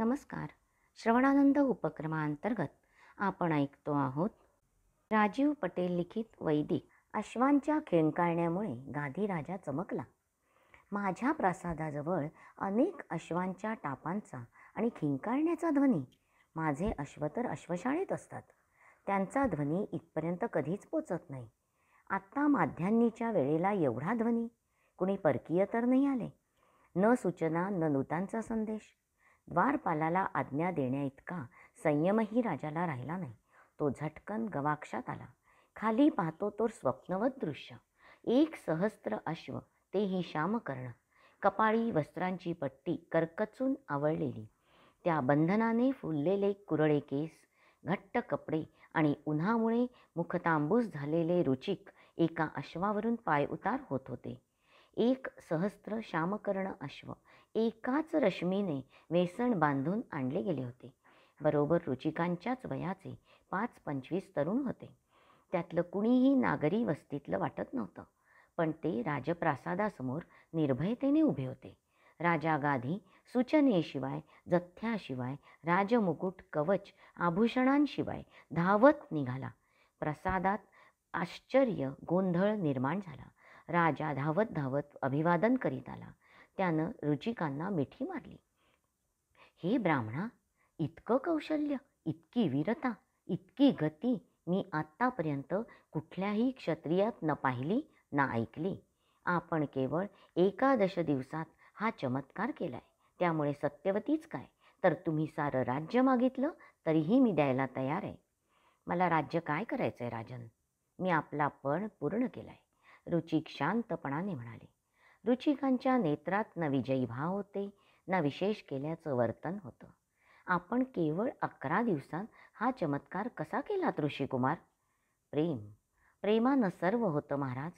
नमस्कार श्रवणानंद उपक्रमाअंतर्गत आपण ऐकतो आहोत राजीव पटेल लिखित वैदिक अश्वांच्या खेंकाळण्यामुळे गाधीराजा चमकला माझ्या प्रासादाजवळ अनेक अश्वांच्या टापांचा आणि खिंकाळण्याचा ध्वनी माझे अश्व तर अश्वशाळेत असतात त्यांचा ध्वनी इथपर्यंत कधीच पोचत नाही आत्ता माध्यान्नीच्या वेळेला एवढा ध्वनी कुणी परकीय तर नाही आले न सूचना न नूतांचा संदेश वारपालाला आज्ञा देण्याइतका संयमही राजाला राहिला नाही तो झटकन गवाक्षात आला खाली पाहतो तो स्वप्नवत दृश्य एक सहस्त्र अश्व तेही श्यामकर्ण कपाळी वस्त्रांची पट्टी करकचून आवळलेली त्या बंधनाने फुललेले कुरळे केस घट्ट कपडे आणि उन्हामुळे मुखतांबूस झालेले रुचिक एका अश्वावरून पायउतार होत होते एक सहस्त्र श्यामकर्ण अश्व एकाच रश्मीने वेसण बांधून आणले गेले होते बरोबर रुचिकांच्याच वयाचे पाच पंचवीस तरुण होते त्यातलं कुणीही नागरी वस्तीतलं वाटत नव्हतं पण ते राजप्रासादासमोर निर्भयतेने उभे होते राजा गाधी सूचनेशिवाय जथ्याशिवाय राजमुकुट कवच आभूषणांशिवाय धावत निघाला प्रसादात आश्चर्य गोंधळ निर्माण झाला राजा धावत धावत अभिवादन करीत आला त्यानं रुचिकांना मिठी मारली हे ब्राह्मणा इतकं कौशल्य इतकी वीरता इतकी गती मी आत्तापर्यंत कुठल्याही क्षत्रियात न पाहिली ना ऐकली आपण केवळ एकादश दिवसात हा चमत्कार केला त्यामुळे सत्यवतीच काय तर तुम्ही सारं राज्य मागितलं तरीही मी द्यायला तयार आहे मला राज्य काय करायचं आहे राजन मी आपला पण पूर्ण केलाय रुचिक शांतपणाने म्हणाले रुचिकांच्या नेत्रात न विजयी भाव होते ना विशेष केल्याचं वर्तन होतं आपण केवळ अकरा दिवसात हा चमत्कार कसा केलात ऋषिकुमार प्रेम प्रेमानं सर्व होतं महाराज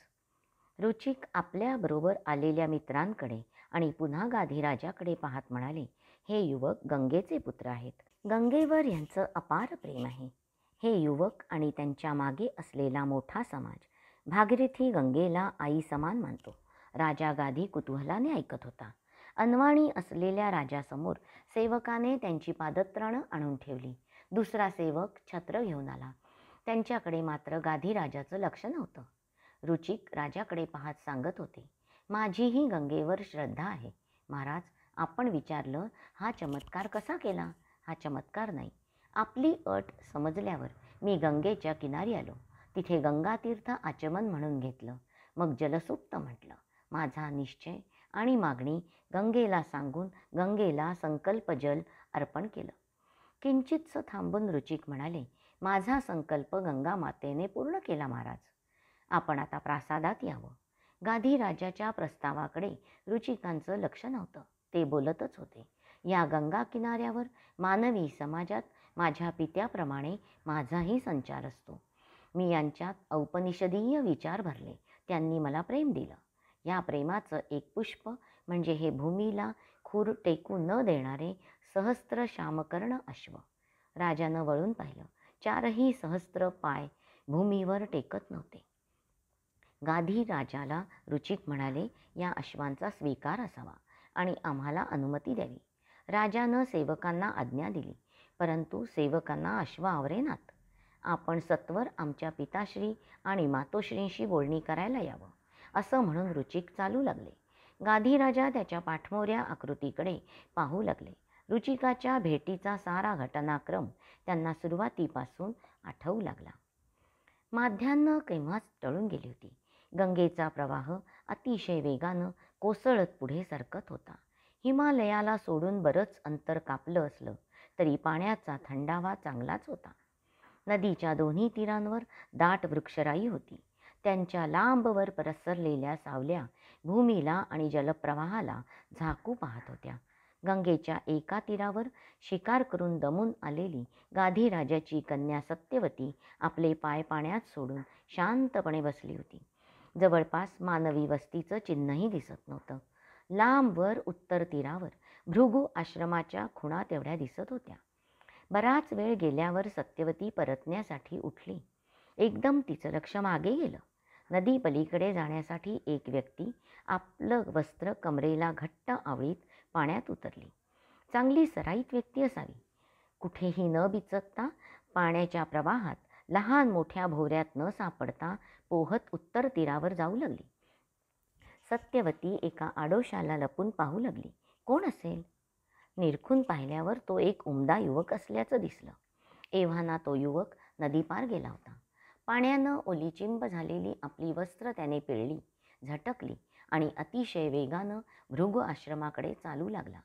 रुचिक आपल्याबरोबर आलेल्या मित्रांकडे आणि पुन्हा गाधीराजाकडे पाहत म्हणाले हे युवक गंगेचे पुत्र आहेत गंगेवर यांचं अपार प्रेम आहे हे युवक आणि त्यांच्या मागे असलेला मोठा समाज भागीरथी गंगेला आई समान मानतो राजा गादी कुतूहलाने ऐकत होता अनवाणी असलेल्या राजासमोर सेवकाने त्यांची पादत्राणं आणून ठेवली दुसरा सेवक छत्र घेऊन आला त्यांच्याकडे मात्र गाधी राजाचं लक्ष नव्हतं रुचिक राजाकडे पाहत सांगत होते माझीही गंगेवर श्रद्धा आहे महाराज आपण विचारलं हा चमत्कार कसा केला हा चमत्कार नाही आपली अट समजल्यावर मी गंगेच्या किनारी आलो तिथे गंगातीर्थ आचमन म्हणून घेतलं मग जलसुप्त म्हटलं माझा निश्चय आणि मागणी गंगेला सांगून गंगेला संकल्प जल अर्पण केलं किंचितसं थांबून रुचिक म्हणाले माझा संकल्प गंगा मातेने पूर्ण केला महाराज आपण आता प्रासादात यावं गाधी राजाच्या प्रस्तावाकडे रुचिकांचं लक्ष नव्हतं ते बोलतच होते या गंगा किनाऱ्यावर मानवी समाजात माझ्या पित्याप्रमाणे माझाही संचार असतो मी यांच्यात औपनिषदीय विचार भरले त्यांनी मला प्रेम दिलं या प्रेमाचं एक पुष्प म्हणजे हे भूमीला खूर टेकू न देणारे सहस्त्र श्यामकर्ण अश्व राजानं वळून पाहिलं चारही सहस्त्र पाय भूमीवर टेकत नव्हते गाधी राजाला रुचिक म्हणाले या अश्वांचा स्वीकार असावा आणि आम्हाला अनुमती द्यावी राजानं सेवकांना आज्ञा दिली परंतु सेवकांना अश्व आवरेनात आपण सत्वर आमच्या पिताश्री आणि मातोश्रींशी बोलणी करायला यावं असं म्हणून रुचिक चालू लागले गाधीराजा त्याच्या पाठमोऱ्या आकृतीकडे पाहू लागले रुचिकाच्या भेटीचा सारा घटनाक्रम त्यांना सुरुवातीपासून आठवू लागला माध्यान्न केव्हाच टळून गेली होती गंगेचा प्रवाह अतिशय वेगानं कोसळत पुढे सरकत होता हिमालयाला सोडून बरंच अंतर कापलं असलं तरी पाण्याचा थंडावा चांगलाच होता नदीच्या दोन्ही तीरांवर दाट वृक्षराई होती त्यांच्या लांबवर पसरलेल्या सावल्या भूमीला आणि जलप्रवाहाला झाकू पाहत होत्या गंगेच्या एका तीरावर शिकार करून दमून आलेली गाधी राजाची कन्या सत्यवती आपले पाय पाण्यात सोडून शांतपणे बसली होती जवळपास मानवी वस्तीचं चिन्हही दिसत नव्हतं लांबवर उत्तर तीरावर भृगू आश्रमाच्या खुणा तेवढ्या दिसत होत्या बराच वेळ गेल्यावर सत्यवती परतण्यासाठी उठली एकदम तिचं लक्ष मागे गेलं नदी पलीकडे जाण्यासाठी एक व्यक्ती आपलं वस्त्र कमरेला घट्ट आवळीत पाण्यात उतरली चांगली सराईत व्यक्ती असावी कुठेही न बिचकता पाण्याच्या प्रवाहात लहान मोठ्या भोवऱ्यात न सापडता पोहत उत्तर तीरावर जाऊ लागली सत्यवती एका आडोशाला लपून पाहू लागली कोण असेल निरखून पाहिल्यावर तो एक उमदा युवक असल्याचं दिसलं एव्हाना तो युवक नदीपार गेला होता पाण्यानं ओलीचिंब झालेली आपली वस्त्र त्याने पिळली झटकली आणि अतिशय वेगानं भृग आश्रमाकडे चालू लागला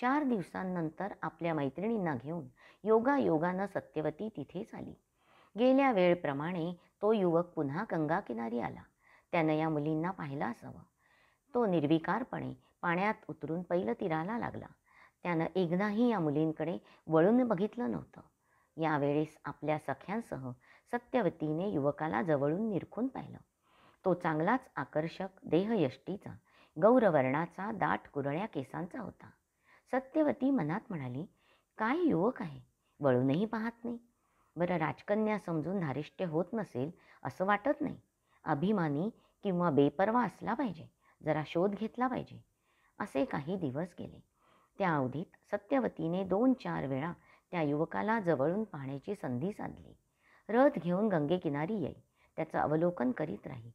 चार दिवसांनंतर आपल्या मैत्रिणींना घेऊन योगा योगानं सत्यवती तिथेच आली गेल्या वेळप्रमाणे तो युवक पुन्हा गंगा किनारी आला त्यानं या मुलींना पाहिला असावं तो निर्विकारपणे पाण्यात उतरून पहिलं तीराला लागला त्यानं एकदाही या मुलींकडे वळून बघितलं नव्हतं यावेळेस आपल्या सख्यांसह सत्यवतीने युवकाला जवळून निरखून पाहिलं तो चांगलाच आकर्षक देहयष्टीचा गौरवर्णाचा दाट कुरळ्या केसांचा होता सत्यवती मनात म्हणाली काय युवक आहे वळूनही पाहत नाही बरं राजकन्या समजून धारिष्ट्य होत नसेल असं वाटत नाही अभिमानी किंवा बेपर्वा असला पाहिजे जरा शोध घेतला पाहिजे असे काही दिवस गेले त्या अवधीत सत्यवतीने दोन चार वेळा त्या युवकाला जवळून पाहण्याची संधी साधली रथ घेऊन गंगेकिनारी येई त्याचं अवलोकन करीत राही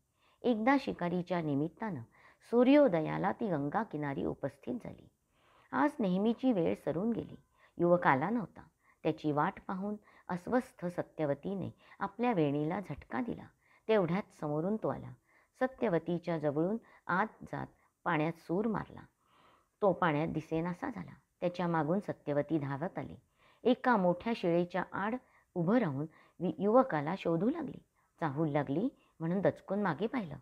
एकदा शिकारीच्या निमित्तानं सूर्योदयाला ती गंगा किनारी उपस्थित झाली आज नेहमीची वेळ सरून गेली युवक आला नव्हता त्याची वाट पाहून अस्वस्थ सत्यवतीने आपल्या वेणीला झटका दिला तेवढ्यात समोरून तो आला सत्यवतीच्या जवळून आत जात पाण्यात सूर मारला तो पाण्यात दिसेनासा झाला त्याच्या मागून सत्यवती धावत आली एका मोठ्या शिळेच्या आड उभं राहून युवकाला शोधू लागली चाहूल लागली म्हणून दचकून मागे पाहिलं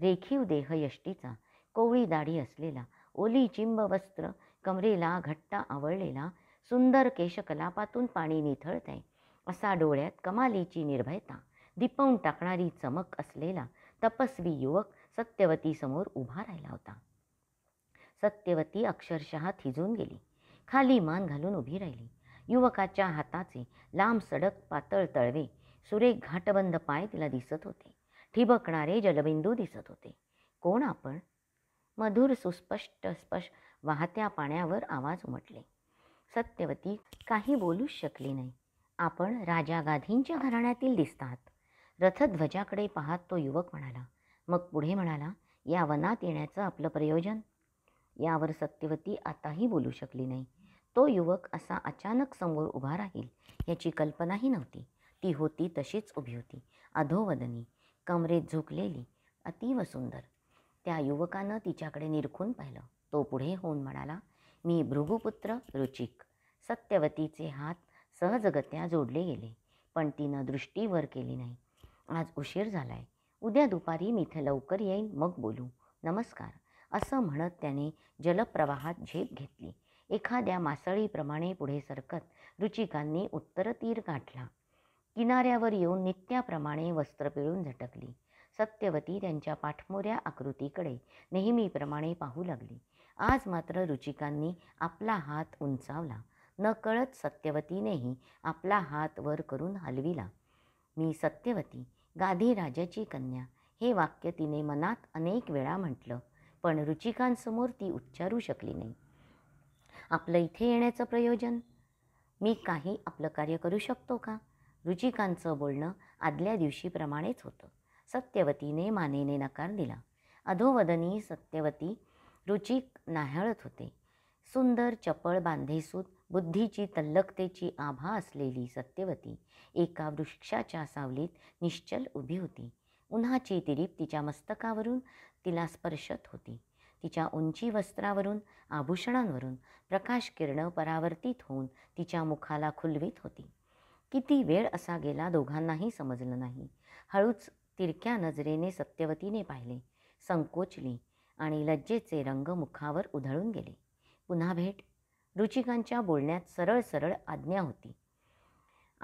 रेखीव देह यष्टीचा कोवळी दाढी असलेला ओली चिंब वस्त्र कमरेला घट्टा आवळलेला सुंदर केशकलापातून पाणी निथळत आहे असा डोळ्यात कमालीची निर्भयता दिपवून टाकणारी चमक असलेला तपस्वी युवक सत्यवती समोर उभा राहिला होता सत्यवती अक्षरशः थिजून गेली खाली मान घालून उभी राहिली युवकाच्या हाताचे लांब सडक पातळ तळवे सुरेख घाटबंद पाय तिला दिसत होते ठिबकणारे जलबिंदू दिसत होते कोण आपण मधुर सुस्पष्ट स्पष्ट वाहत्या पाण्यावर आवाज उमटले सत्यवती काही बोलूच शकली नाही आपण राजा गाधींच्या घराण्यातील दिसतात रथध्वजाकडे पाहत तो युवक म्हणाला मग पुढे म्हणाला या वनात येण्याचं आपलं प्रयोजन यावर सत्यवती आताही बोलू शकली नाही तो युवक असा अचानक समोर उभा राहील याची कल्पनाही नव्हती ती होती तशीच उभी होती अधोवदनी कमरेत झुकलेली अतीव सुंदर त्या युवकानं तिच्याकडे निरखून पाहिलं तो पुढे होऊन म्हणाला मी भृगुपुत्र रुचिक सत्यवतीचे हात सहजगत्या जोडले गेले पण तिनं दृष्टीवर केली नाही आज उशीर झालाय उद्या दुपारी मी इथे लवकर येईन मग बोलू नमस्कार असं म्हणत त्याने जलप्रवाहात झेप घेतली एखाद्या मासळीप्रमाणे पुढे सरकत रुचिकांनी उत्तर तीर गाठला किनाऱ्यावर येऊन नित्याप्रमाणे वस्त्र पिळून झटकली सत्यवती त्यांच्या पाठमोऱ्या आकृतीकडे नेहमीप्रमाणे पाहू लागली आज मात्र रुचिकांनी आपला हात उंचावला नकळत सत्यवतीनेही आपला हात वर करून हलविला मी सत्यवती गाधीराजाची कन्या हे वाक्य तिने मनात अनेक वेळा म्हटलं पण रुचिकांसमोर ती उच्चारू शकली नाही आपलं इथे येण्याचं प्रयोजन मी काही आपलं कार्य करू शकतो का रुचिकांचं बोलणं आदल्या दिवशीप्रमाणेच होतं सत्यवतीने मानेने नकार दिला अधोवदनी सत्यवती रुचिक नाहळत होते सुंदर चपळ बांधेसूत बुद्धीची तल्लकतेची आभा असलेली सत्यवती एका वृक्षाच्या सावलीत निश्चल उभी होती उन्हाची तिरीप तिच्या मस्तकावरून तिला स्पर्शत होती तिच्या उंची वस्त्रावरून आभूषणांवरून प्रकाश किरण परावर्तित होऊन तिच्या मुखाला खुलवीत होती किती वेळ असा गेला दोघांनाही समजलं नाही हळूच तिरक्या नजरेने सत्यवतीने पाहिले संकोचली आणि लज्जेचे रंग मुखावर उधळून गेले पुन्हा भेट रुचिकांच्या बोलण्यात सरळ सरळ आज्ञा होती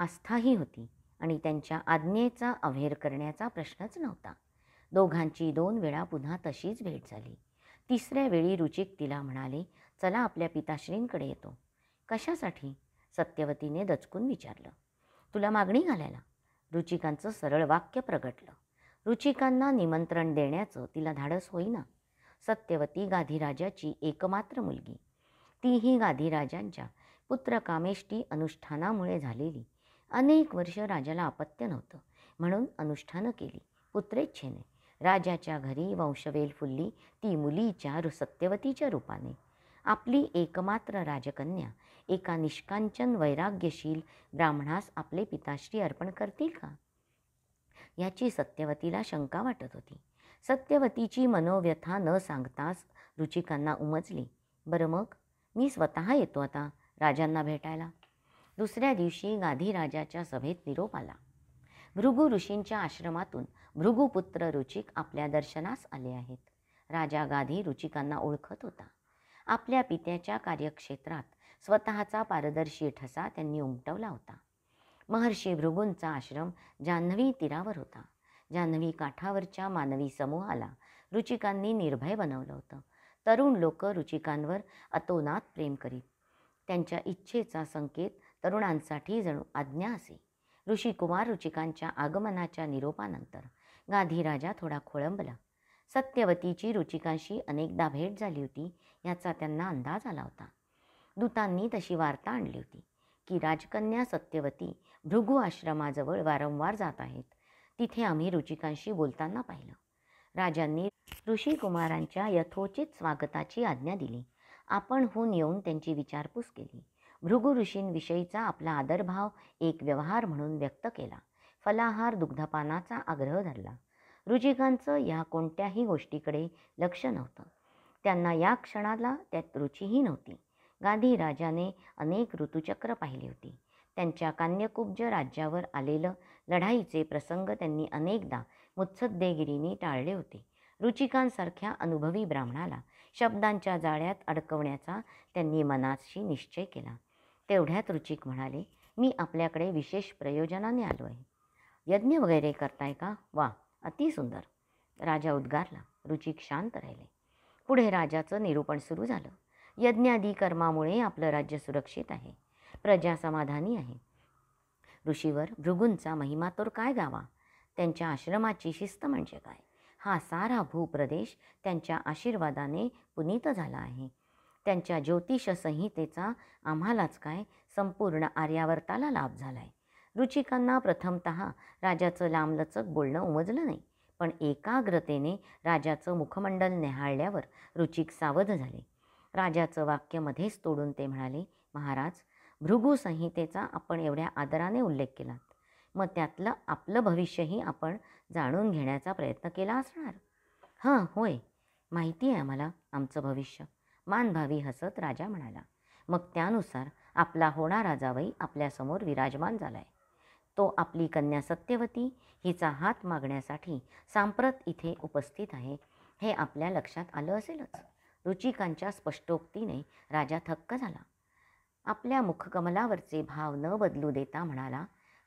आस्थाही होती आणि त्यांच्या आज्ञेचा अव्हेर करण्याचा प्रश्नच नव्हता दोघांची दोन वेळा पुन्हा तशीच भेट झाली तिसऱ्या वेळी रुचिक तिला म्हणाले चला आपल्या पिताश्रींकडे येतो कशासाठी सत्यवतीने दचकून विचारलं तुला मागणी घालायला रुचिकांचं सरळ वाक्य प्रगटलं रुचिकांना निमंत्रण देण्याचं तिला धाडस होईना सत्यवती गाधीराजाची एकमात्र मुलगी तीही गाधीराजांच्या पुत्रकामेष्टी अनुष्ठानामुळे झालेली अनेक वर्ष राजाला अपत्य नव्हतं म्हणून अनुष्ठानं केली पुत्रेच्छेने राजाच्या घरी वंशवेल फुलली ती मुलीच्या सत्यवतीच्या रूपाने आपली एकमात्र राजकन्या एका निष्कांचन वैराग्यशील ब्राह्मणास आपले पिताश्री अर्पण करतील का याची सत्यवतीला शंका वाटत होती सत्यवतीची मनोव्यथा न सांगताच रुचिकांना उमजली बरं मग मी स्वतः येतो आता राजांना भेटायला दुसऱ्या दिवशी गाधी राजाच्या सभेत निरोप आला भृगु ऋषींच्या आश्रमातून भृगुपुत्र रुचिक आपल्या दर्शनास आले आहेत राजा गाधी रुचिकांना ओळखत होता आपल्या पित्याच्या कार्यक्षेत्रात स्वतःचा पारदर्शी ठसा त्यांनी उमटवला होता महर्षी भृगूंचा आश्रम जान्हवी तीरावर होता जान्हवी काठावरच्या मानवी समूहाला रुचिकांनी निर्भय बनवलं होतं तरुण लोक रुचिकांवर अतोनात प्रेम करीत त्यांच्या इच्छेचा संकेत तरुणांसाठी जणू आज्ञा असे ऋषिकुमार रुचिकांच्या आगमनाच्या निरोपानंतर गांधीराजा थोडा खोळंबला सत्यवतीची रुचिकांशी अनेकदा भेट झाली होती याचा त्यांना अंदाज आला होता दूतांनी तशी वार्ता आणली होती की राजकन्या सत्यवती भृगु आश्रमाजवळ वारंवार जात आहेत तिथे आम्ही रुचिकांशी बोलताना पाहिलं राजांनी ऋषिकुमारांच्या यथोचित स्वागताची आज्ञा दिली आपण होऊन येऊन त्यांची विचारपूस केली भृगु ऋषींविषयीचा आपला आदरभाव एक व्यवहार म्हणून व्यक्त केला फलाहार दुग्धपानाचा आग्रह धरला रुचिकांचं या कोणत्याही गोष्टीकडे लक्ष नव्हतं त्यांना या क्षणाला त्यात रुचीही नव्हती गांधी राजाने अनेक ऋतुचक्र पाहिली होती त्यांच्या कान्यकुब्ज राज्यावर आलेलं लढाईचे प्रसंग त्यांनी अनेकदा मुत्सद्देगिरीने टाळले होते रुचिकांसारख्या अनुभवी ब्राह्मणाला शब्दांच्या जाळ्यात अडकवण्याचा त्यांनी मनाशी निश्चय केला तेवढ्यात रुचिक म्हणाले मी आपल्याकडे विशेष प्रयोजनाने आलो आहे यज्ञ वगैरे करताय का वा सुंदर राजा उद्गारला रुचिक शांत राहिले पुढे राजाचं निरूपण सुरू झालं यज्ञादी कर्मामुळे आपलं राज्य सुरक्षित आहे प्रजा समाधानी आहे ऋषीवर भृगूंचा महिमा तोर काय गावा त्यांच्या आश्रमाची शिस्त म्हणजे काय हा सारा भूप्रदेश त्यांच्या आशीर्वादाने पुनीत झाला आहे त्यांच्या ज्योतिषसंहितेचा आम्हालाच काय संपूर्ण आर्यावर्ताला लाभ झाला आहे रुचिकांना प्रथमत राजाचं लांबलचक बोलणं उमजलं नाही पण एकाग्रतेने राजाचं मुखमंडल नेहाळल्यावर रुचिक सावध झाले राजाचं वाक्य मध्येच तोडून ते म्हणाले महाराज भृगुसंहितेचा आपण एवढ्या आदराने उल्लेख केलात मग त्यातलं आपलं भविष्यही आपण जाणून घेण्याचा प्रयत्न केला असणार हां होय माहिती आहे आम्हाला आमचं भविष्य मानभावी हसत राजा म्हणाला मग त्यानुसार आपला होणारा जावई आपल्यासमोर विराजमान झालाय तो आपली कन्या सत्यवती हिचा हात मागण्यासाठी सांप्रत इथे उपस्थित आहे हे आपल्या लक्षात आलं असेलच रुचिकांच्या स्पष्टोक्तीने राजा थक्क झाला आपल्या मुखकमलावरचे भाव न बदलू देता म्हणाला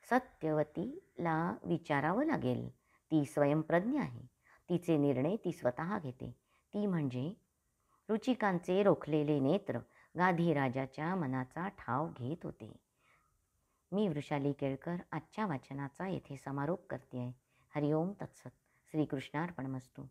सत्यवतीला विचारावं लागेल ती स्वयंप्रज्ञ आहे तिचे निर्णय ती स्वतः घेते ती म्हणजे रुचिकांचे रोखलेले नेत्र गाधीराजाच्या मनाचा ठाव घेत होते मी वृषाली केळकर आजच्या वाचनाचा येथे समारोप करते आहे हरिओम तत्सत मस्तू